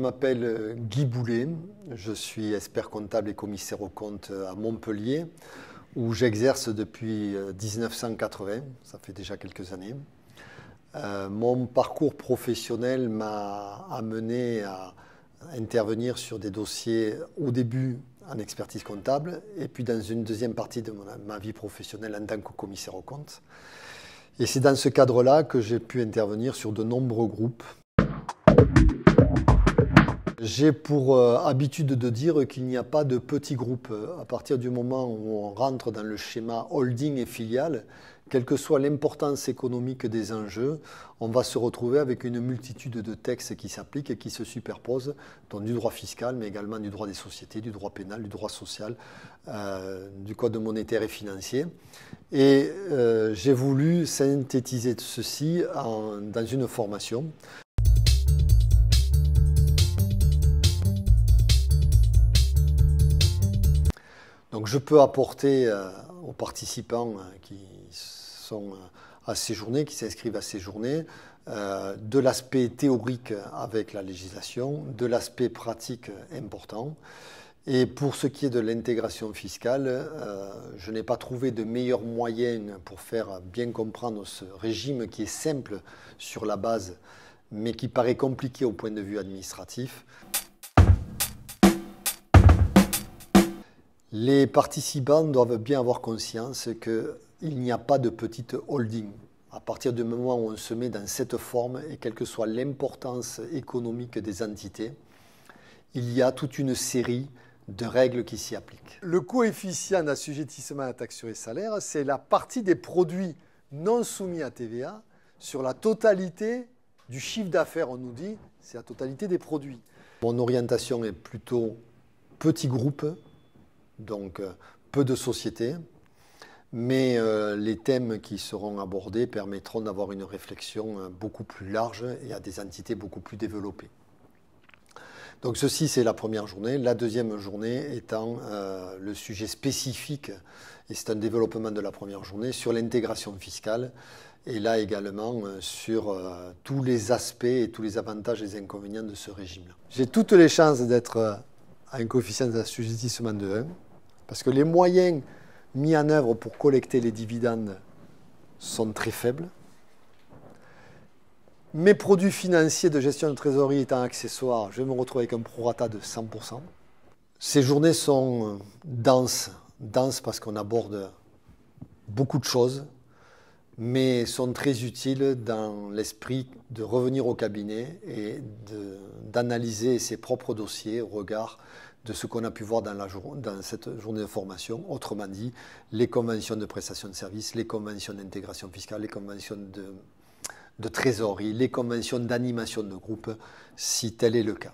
m'appelle euh, Guy Boulet, je suis expert comptable et commissaire aux comptes euh, à Montpellier, où j'exerce depuis 1980, euh, ça fait déjà quelques années. mon parcours professionnel m'a amené à intervenir sur des dossiers au début en expertise comptable et puis dans une deuxième partie de ma vie professionnelle en tant que commissaire aux comptes. Et c'est dans ce cadre-là que j'ai pu intervenir sur de nombreux groupes. J'ai pour euh, habitude de dire qu'il n'y a pas de petits groupes. À partir du moment où on rentre dans le schéma holding et filiale, quelle que soit l'importance économique des enjeux, on va se retrouver avec une multitude de textes qui s'appliquent et qui se superposent, dont du droit fiscal, mais également du droit des sociétés, du droit pénal, du droit social, euh, du code monétaire et financier. Et euh, j'ai voulu synthétiser ceci dans une formation. Donc je peux apporter euh, aux participants euh, qui sont euh, à ces journées, qui s'inscrivent à ces journées, de l'aspect théorique avec la législation, de l'aspect pratique important. Et pour ce qui est de l'intégration fiscale, je n'ai pas trouvé de meilleure moyenne pour faire bien comprendre ce régime qui est simple sur la base, mais qui paraît compliqué au point de vue administratif. Les participants doivent bien avoir conscience qu'il n'y a pas de petite holding. À partir du moment où on se met dans cette forme, et quelle que soit l'importance économique des entités, il y a toute une série de règles qui s'y appliquent. Le coefficient d'assujettissement à la taxe sur les salaires, c'est la partie des produits non soumis à TVA sur la totalité du chiffre d'affaires, on nous dit, c'est la totalité des produits. Mon orientation est plutôt petit groupe, donc euh, peu de sociétés, mais euh, les thèmes qui seront abordés permettront d'avoir une réflexion euh, beaucoup plus large et à des entités beaucoup plus développées. Donc ceci, c'est la première journée. La deuxième journée étant le sujet spécifique, et c'est un développement de la première journée, sur l'intégration fiscale, et là également sur tous les aspects et tous les avantages et les inconvénients de ce régime-là. J'ai toutes les chances d'être à un coefficient d'assujettissement de 1. Parce que les moyens mis en œuvre pour collecter les dividendes sont très faibles. Mes produits financiers de gestion de trésorerie étant accessoires, je me retrouve avec un prorata de 100%. Ces journées sont euh, denses, denses parce qu'on aborde beaucoup de choses, mais sont très utiles dans l'esprit de revenir au cabinet et d'analyser ses propres dossiers au regard de ce qu'on a pu voir dans, la dans cette journée de formation, autrement dit, les conventions de prestation de services, les conventions d'intégration fiscale, les conventions de, de trésorerie, les conventions d'animation de groupe, si tel est le cas.